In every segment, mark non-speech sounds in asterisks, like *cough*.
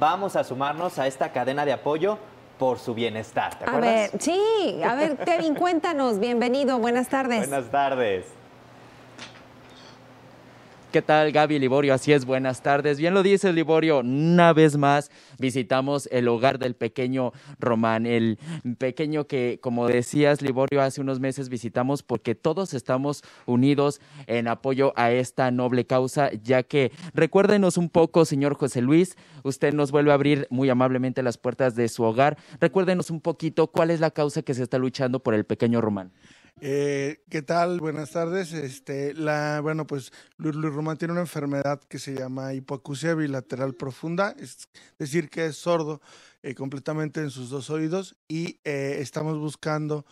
Vamos a sumarnos a esta cadena de apoyo por su bienestar. A ver, sí, a ver, Kevin, cuéntanos. Bienvenido, buenas tardes. Buenas tardes. ¿Qué tal, Gaby Liborio? Así es, buenas tardes. Bien lo dices, Liborio. Una vez más visitamos el hogar del pequeño Román, el pequeño que, como decías, Liborio, hace unos meses visitamos porque todos estamos unidos en apoyo a esta noble causa, ya que recuérdenos un poco, señor José Luis, usted nos vuelve a abrir muy amablemente las puertas de su hogar. Recuérdenos un poquito cuál es la causa que se está luchando por el pequeño Román. Eh, ¿Qué tal? Buenas tardes. Este, la, bueno, pues Luis, Román tiene una enfermedad que se llama hipoacusia bilateral profunda, es decir, que es sordo eh, completamente en sus dos oídos y eh, estamos buscando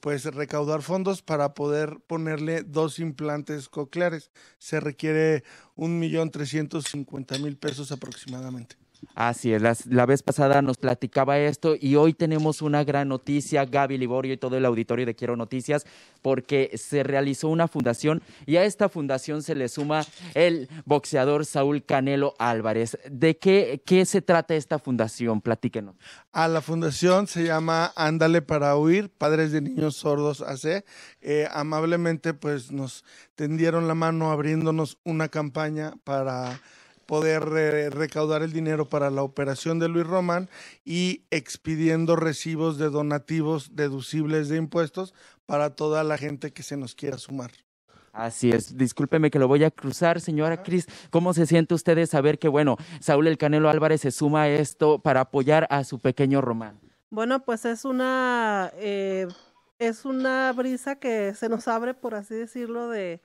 pues recaudar fondos para poder ponerle dos implantes cocleares. Se requiere un millón trescientos cincuenta mil pesos aproximadamente. Así es, la vez pasada nos platicaba esto y hoy tenemos una gran noticia, Gaby Liborio y todo el auditorio de Quiero Noticias, porque se realizó una fundación y a esta fundación se le suma el boxeador Saúl Canelo Álvarez. ¿De qué, qué se trata esta fundación? Platíquenos. A la fundación se llama Ándale para Huir, Padres de Niños Sordos AC. Eh, amablemente pues nos tendieron la mano abriéndonos una campaña para poder eh, recaudar el dinero para la operación de Luis Román y expidiendo recibos de donativos deducibles de impuestos para toda la gente que se nos quiera sumar. Así es, discúlpeme que lo voy a cruzar, señora Cris. ¿Cómo se siente usted de saber que, bueno, Saúl El Canelo Álvarez se suma a esto para apoyar a su pequeño Román? Bueno, pues es una, eh, es una brisa que se nos abre, por así decirlo, de,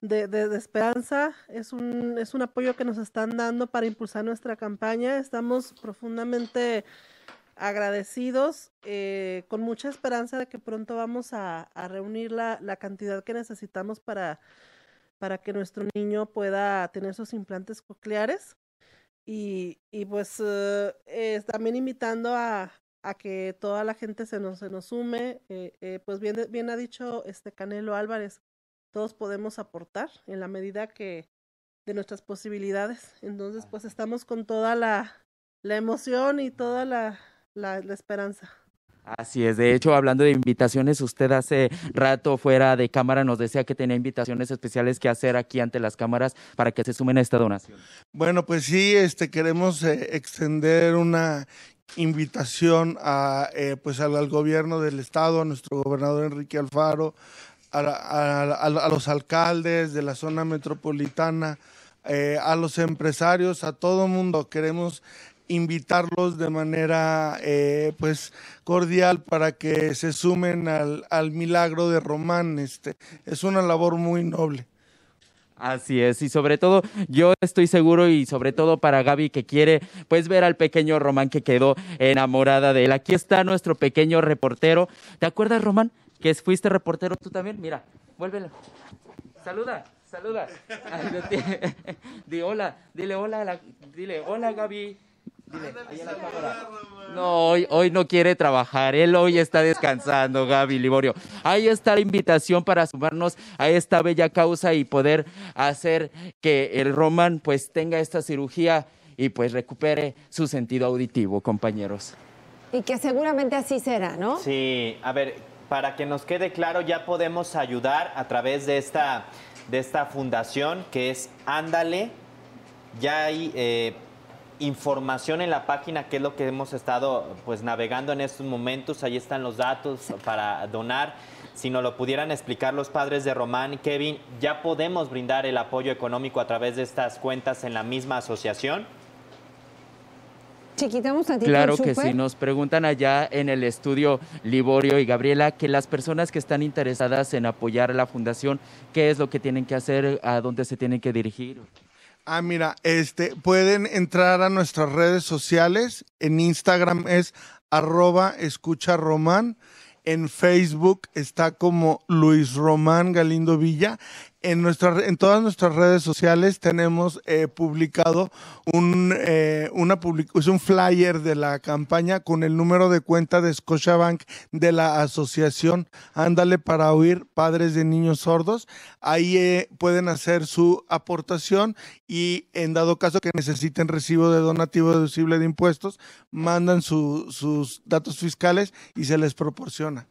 de, esperanza, es un, es un apoyo que nos están dando para impulsar nuestra campaña. Estamos profundamente agradecidos, eh, con mucha esperanza de que pronto vamos a, reunir la, cantidad que necesitamos para, para que nuestro niño pueda tener sus implantes cocleares. Y, pues eh, también invitando a, a, que toda la gente se nos, se nos sume, eh, pues bien, bien ha dicho este Canelo Álvarez, todos podemos aportar en la medida que de nuestras posibilidades. Entonces, pues estamos con toda la, la emoción y toda la, la, esperanza. Así es, de hecho, hablando de invitaciones, usted hace rato fuera de cámara nos decía que tenía invitaciones especiales que hacer aquí ante las cámaras para que se sumen a esta donación. Bueno, pues sí, este queremos eh, extender una invitación a, eh, pues al, gobierno del estado, a nuestro gobernador Enrique Alfaro, a, los alcaldes de la zona metropolitana, eh, a los empresarios, a todo mundo. Queremos invitarlos de manera eh, pues cordial para que se sumen al, al, milagro de Román. Este, es una labor muy noble. Así es, y sobre todo yo estoy seguro y sobre todo para Gaby que quiere pues ver al pequeño Román que quedó enamorada de él. Aquí está nuestro pequeño reportero. ¿Te acuerdas, Román? que fuiste reportero tú también. Mira, vuélvelo. Saluda, saluda. *laughs* Di hola, dile hola, dile hola Gaby. No, hoy, hoy no quiere trabajar, él hoy está descansando, Gaby Liborio. Ahí está la invitación para sumarnos a esta bella causa y poder hacer que el Roman pues tenga esta cirugía y pues recupere su sentido auditivo, compañeros. Y que seguramente así será, ¿no? Sí, a ver, para que nos quede claro, ya podemos ayudar a través de esta, fundación que es Ándale. Ya hay eh, información en la página, que es lo que hemos estado pues navegando en estos momentos. Ahí están los datos para donar. Si nos lo pudieran explicar los padres de Román, y Kevin, ya podemos brindar el apoyo económico a través de estas cuentas en la misma asociación. Chiquitamos Claro que sí, nos preguntan allá en el estudio Liborio y Gabriela que las personas que están interesadas en apoyar a la fundación, ¿qué es lo que tienen que hacer? ¿A dónde se tienen que dirigir? Ah, mira, este, pueden entrar a nuestras redes sociales. En Instagram es arroba escucha román. En Facebook está como Luis Román Galindo Villa en, nuestra, en todas nuestras redes sociales tenemos eh, publicado un, eh, un flyer de la campaña con el número de cuenta de Scotiabank de la asociación Ándale para oír padres de niños sordos. Ahí eh, pueden hacer su aportación y en dado caso que necesiten recibo de donativo deducible de impuestos, mandan sus datos fiscales y se les proporciona.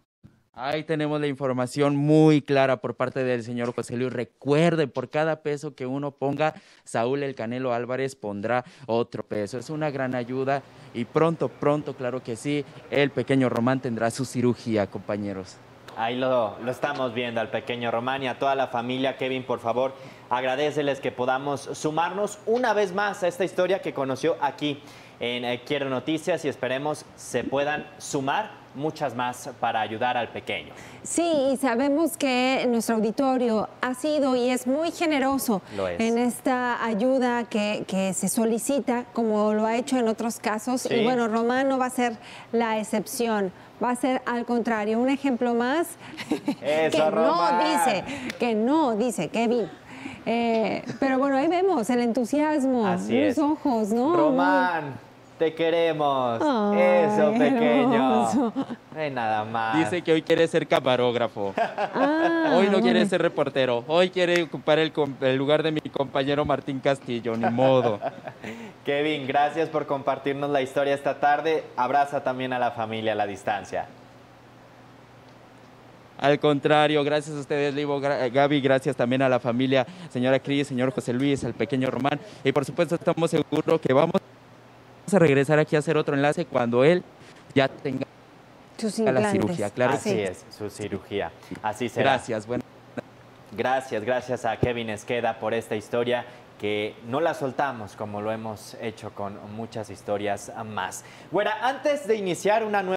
Ahí tenemos la información muy clara por parte del señor José Luis. recuerde por cada peso que uno ponga, Saúl El Canelo Álvarez pondrá otro peso. Es una gran ayuda y pronto, pronto, claro que sí, el pequeño Román tendrá su cirugía, compañeros. Ahí lo, lo, estamos viendo al pequeño Román y a toda la familia. Kevin, por favor, agradeceles que podamos sumarnos una vez más a esta historia que conoció aquí en eh, Quiero Noticias y esperemos se puedan sumar muchas más para ayudar al pequeño. Sí, y sabemos que nuestro auditorio ha sido y es muy generoso en esta ayuda que, se solicita, como lo ha hecho en otros casos. Y bueno, Román no va a ser la excepción. Va a ser al contrario, un ejemplo más *laughs* Eso, que no dice, que no dice Kevin. Eh, pero bueno, ahí vemos el entusiasmo, los ojos, ¿no? Román, te queremos. Eso, pequeño. nada más. Dice que hoy quiere ser camarógrafo. Ah, hoy no quiere ser reportero. Hoy quiere ocupar el, lugar de mi compañero Martín Castillo. Ni modo. *laughs* Kevin, gracias por compartirnos la historia esta tarde. Abraza también a la familia a la distancia. Al contrario, gracias a ustedes, Livo, Gaby, gracias también a la familia, señora Cris, señor José Luis, al pequeño Román. Y por supuesto, estamos seguros que vamos a regresar aquí a hacer otro enlace cuando él ya tenga la cirugía. Claro Así es, su cirugía. Así será. Gracias, bueno. Gracias, gracias a Kevin Esqueda por esta historia que no la soltamos como lo hemos hecho con muchas historias más. Bueno, antes de iniciar una nueva...